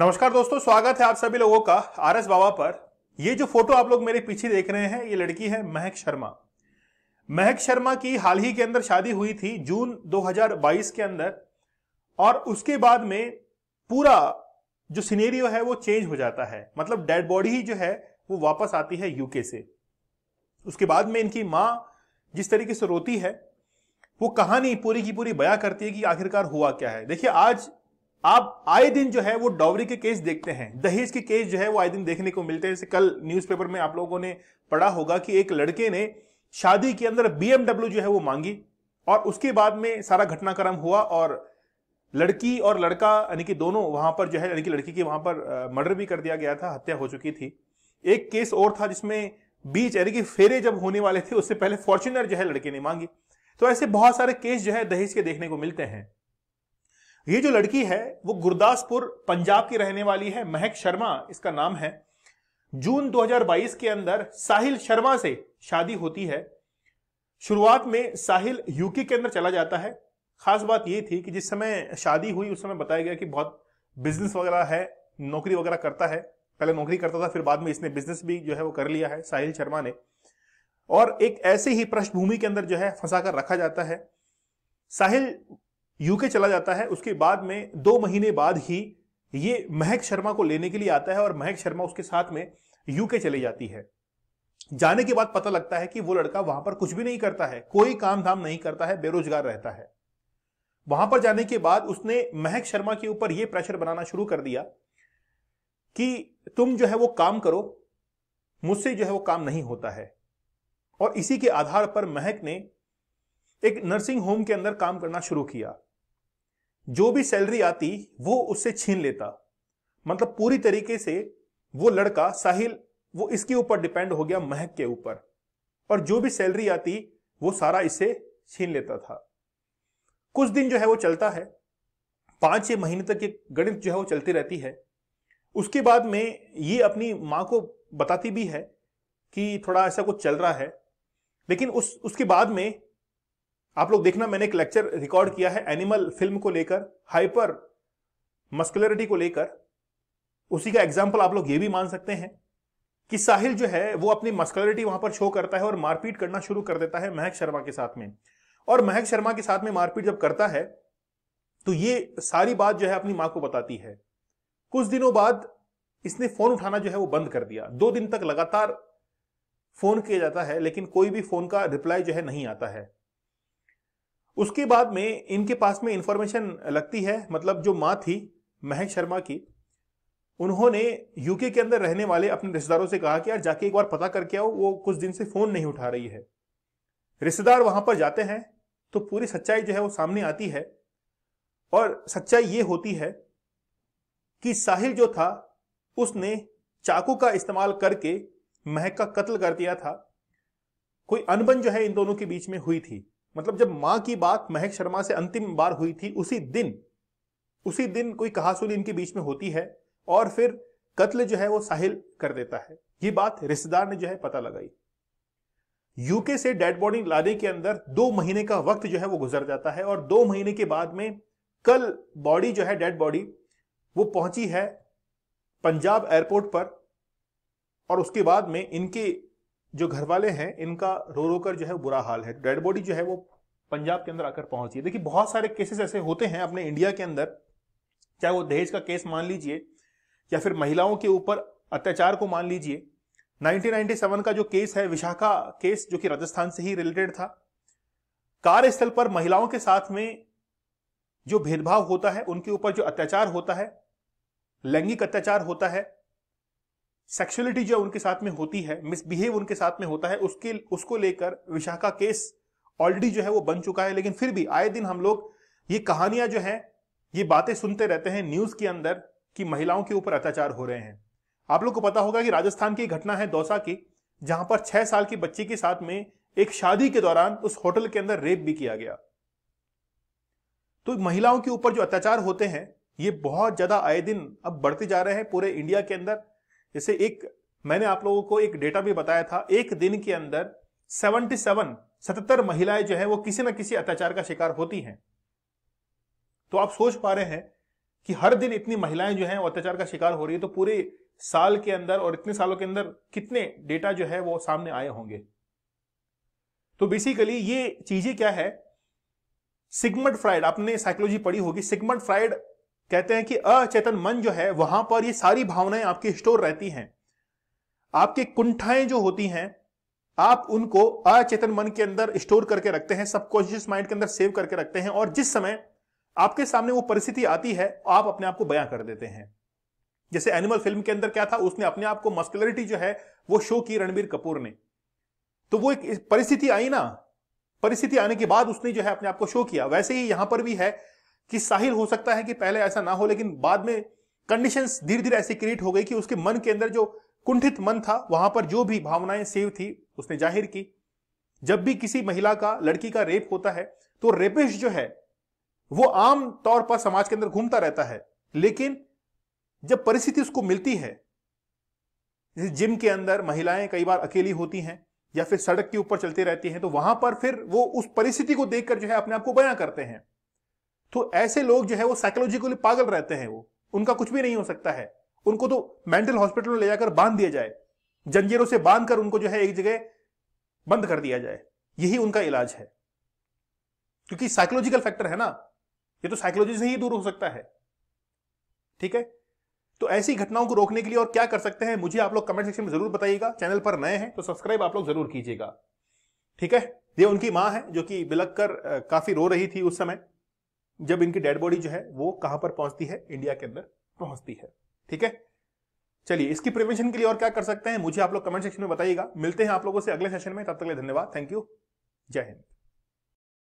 नमस्कार दोस्तों स्वागत है आप सभी लोगों का आर एस बाबा पर ये जो फोटो आप लोग मेरे पीछे देख रहे हैं ये लड़की है महक शर्मा महक शर्मा की हाल ही के अंदर शादी हुई थी जून 2022 के अंदर और उसके बाद में पूरा जो सिनेरियो है वो चेंज हो जाता है मतलब डेड बॉडी ही जो है वो वापस आती है यूके से उसके बाद में इनकी माँ जिस तरीके से रोती है वो कहानी पूरी की पूरी बया करती है कि आखिरकार हुआ क्या है देखिए आज आप आए दिन जो है वो डॉवरी के केस देखते हैं दहेज के केस जो है वो आए दिन देखने को मिलते हैं जैसे कल न्यूज़पेपर में आप लोगों ने पढ़ा होगा कि एक लड़के ने शादी के अंदर बीएमडब्ल्यू जो है वो मांगी और उसके बाद में सारा घटनाक्रम हुआ और लड़की और लड़का यानी कि दोनों वहां पर जो है यानी कि लड़की की वहां पर मर्डर भी कर दिया गया था हत्या हो चुकी थी एक केस और था जिसमें बीच यानी कि फेरे जब होने वाले थे उससे पहले फॉर्चुनर जो है लड़के ने मांगी तो ऐसे बहुत सारे केस जो है दहेज के देखने को मिलते हैं ये जो लड़की है वो गुरदासपुर पंजाब की रहने वाली है महक शर्मा इसका नाम है जून 2022 के अंदर साहिल शर्मा से शादी होती है शुरुआत में साहिल यूके के अंदर चला जाता है खास बात ये थी कि जिस समय शादी हुई उस समय बताया गया कि बहुत बिजनेस वगैरह है नौकरी वगैरह करता है पहले नौकरी करता था फिर बाद में इसने बिजनेस भी जो है वो कर लिया है साहिल शर्मा ने और एक ऐसे ही पृष्ठभूमि के अंदर जो है फंसा कर रखा जाता है साहिल यूके चला जाता है उसके बाद में दो महीने बाद ही ये महक शर्मा को लेने के लिए आता है और महक शर्मा उसके साथ में यूके चली जाती है जाने के बाद पता लगता है कि वो लड़का वहां पर कुछ भी नहीं करता है कोई काम धाम नहीं करता है बेरोजगार रहता है वहां पर जाने के बाद उसने महक शर्मा के ऊपर यह प्रेशर बनाना शुरू कर दिया कि तुम जो है वो काम करो मुझसे जो है वो काम नहीं होता है और इसी के आधार पर महक ने एक नर्सिंग होम के अंदर काम करना शुरू किया जो भी सैलरी आती वो उससे छीन लेता मतलब पूरी तरीके से वो लड़का साहिल वो इसके ऊपर डिपेंड हो गया महक के ऊपर और जो भी सैलरी आती वो सारा इससे छीन लेता था कुछ दिन जो है वो चलता है पांच छह महीने तक ये गणित जो है वो चलती रहती है उसके बाद में ये अपनी माँ को बताती भी है कि थोड़ा ऐसा कुछ चल रहा है लेकिन उस उसके बाद में आप लोग देखना मैंने एक लेक्चर रिकॉर्ड किया है एनिमल फिल्म को लेकर हाइपर मस्कुलरिटी को लेकर उसी का एग्जाम्पल आप लोग ये भी मान सकते हैं कि साहिल जो है वो अपनी मस्कुलरिटी वहां पर शो करता है और मारपीट करना शुरू कर देता है महक शर्मा के साथ में और महक शर्मा के साथ में मारपीट जब करता है तो ये सारी बात जो है अपनी मां को बताती है कुछ दिनों बाद इसने फोन उठाना जो है वो बंद कर दिया दो दिन तक लगातार फोन किया जाता है लेकिन कोई भी फोन का रिप्लाई जो है नहीं आता है उसके बाद में इनके पास में इंफॉर्मेशन लगती है मतलब जो माँ थी महक शर्मा की उन्होंने यूके के अंदर रहने वाले अपने रिश्तेदारों से कहा कि यार जाके एक बार पता करके आओ वो कुछ दिन से फोन नहीं उठा रही है रिश्तेदार वहां पर जाते हैं तो पूरी सच्चाई जो है वो सामने आती है और सच्चाई ये होती है कि साहिल जो था उसने चाकू का इस्तेमाल करके महक का कत्ल कर दिया था कोई अनबन जो है इन दोनों के बीच में हुई थी मतलब जब मां की बात महक शर्मा से अंतिम बार हुई थी उसी दिन उसी दिन कोई कहासुनी इनके बीच में होती है और फिर कत्ल जो है वो साहिल कर देता है ये बात रिश्तेदार ने जो है पता लगाई यूके से डेड बॉडी लाने के अंदर दो महीने का वक्त जो है वो गुजर जाता है और दो महीने के बाद में कल बॉडी जो है डेड बॉडी वो पहुंची है पंजाब एयरपोर्ट पर और उसके बाद में इनके जो घर वाले हैं इनका रो रो कर जो है बुरा हाल है डेड बॉडी जो है वो पंजाब के अंदर आकर पहुंची है देखिए बहुत सारे केसेस ऐसे होते हैं अपने इंडिया के अंदर चाहे वो दहेज का केस मान लीजिए या फिर महिलाओं के ऊपर अत्याचार को मान लीजिए 1997 का जो केस है विशाखा केस जो कि राजस्थान से ही रिलेटेड था कार्यस्थल पर महिलाओं के साथ में जो भेदभाव होता है उनके ऊपर जो अत्याचार होता है लैंगिक अत्याचार होता है सेक्सुअलिटी जो उनके साथ में होती है मिसबिहेव उनके साथ में होता है उसके उसको लेकर विशाखा केस ऑलरेडी जो है वो बन चुका है लेकिन फिर भी आए दिन हम लोग ये कहानियां जो है ये बातें सुनते रहते हैं न्यूज के अंदर कि महिलाओं के ऊपर अत्याचार हो रहे हैं आप लोग को पता होगा कि राजस्थान की घटना है दौसा की जहां पर छह साल की बच्ची के साथ में एक शादी के दौरान उस होटल के अंदर रेप भी किया गया तो महिलाओं के ऊपर जो अत्याचार होते हैं ये बहुत ज्यादा आए दिन अब बढ़ते जा रहे हैं पूरे इंडिया के अंदर जैसे एक मैंने आप लोगों को एक डेटा भी बताया था एक दिन के अंदर 77 सतहत्तर महिलाएं जो है वो किसी ना किसी अत्याचार का शिकार होती हैं तो आप सोच पा रहे हैं कि हर दिन इतनी महिलाएं जो हैं वो अत्याचार का शिकार हो रही है तो पूरे साल के अंदर और इतने सालों के अंदर कितने डेटा जो है वो सामने आए होंगे तो बेसिकली ये चीजें क्या है सिगमंड फ्राइड आपने साइकोलॉजी पढ़ी होगी सिगमंड फ्राइड कहते हैं कि अचेतन मन जो है वहां पर ये सारी भावनाएं आपकी स्टोर रहती हैं आपकी कुंठाएं जो होती हैं आप उनको अचेतन मन के अंदर स्टोर करके रखते हैं सबकॉन्शियस माइंड के अंदर सेव करके रखते हैं और जिस समय आपके सामने वो परिस्थिति आती है आप अपने आप को बयां कर देते हैं जैसे एनिमल फिल्म के अंदर क्या था उसने अपने आप को मस्कुलरिटी जो है वो शो की रणबीर कपूर ने तो वो एक परिस्थिति आई ना परिस्थिति आने के बाद उसने जो है अपने आप को शो किया वैसे ही यहां पर भी है कि साहिल हो सकता है कि पहले ऐसा ना हो लेकिन बाद में कंडीशन धीरे धीरे ऐसी क्रिएट हो गई कि उसके मन के अंदर जो कुंठित मन था वहां पर जो भी भावनाएं सेव थी उसने जाहिर की जब भी किसी महिला का लड़की का रेप होता है तो रेपिश जो है वो आम तौर पर समाज के अंदर घूमता रहता है लेकिन जब परिस्थिति उसको मिलती है जिम के अंदर महिलाएं कई बार अकेली होती हैं या फिर सड़क के ऊपर चलती रहती हैं तो वहां पर फिर वो उस परिस्थिति को देखकर जो है अपने आप को बयां करते हैं तो ऐसे लोग जो है वो साइकोलॉजिकली पागल रहते हैं वो उनका कुछ भी नहीं हो सकता है उनको तो मेंटल हॉस्पिटल में ले जाकर बांध दिया जाए जंजीरों से बांध कर उनको जो है एक जगह बंद कर दिया जाए यही उनका इलाज है क्योंकि साइकोलॉजिकल फैक्टर है ना ये तो साइकोलॉजी से ही दूर हो सकता है ठीक है तो ऐसी घटनाओं को रोकने के लिए और क्या कर सकते हैं मुझे आप लोग कमेंट सेक्शन में जरूर बताइएगा चैनल पर नए हैं तो सब्सक्राइब आप लोग जरूर कीजिएगा ठीक है ये उनकी माँ है जो कि बिलक कर काफी रो रही थी उस समय जब इनकी डेड बॉडी जो है वो कहां पर पहुंचती है इंडिया के अंदर पहुंचती है ठीक है चलिए इसकी प्रिवेंशन के लिए और क्या कर सकते हैं मुझे आप लोग कमेंट सेक्शन में बताइएगा मिलते हैं आप लोगों से अगले सेशन में तब तक लिए धन्यवाद थैंक यू जय हिंद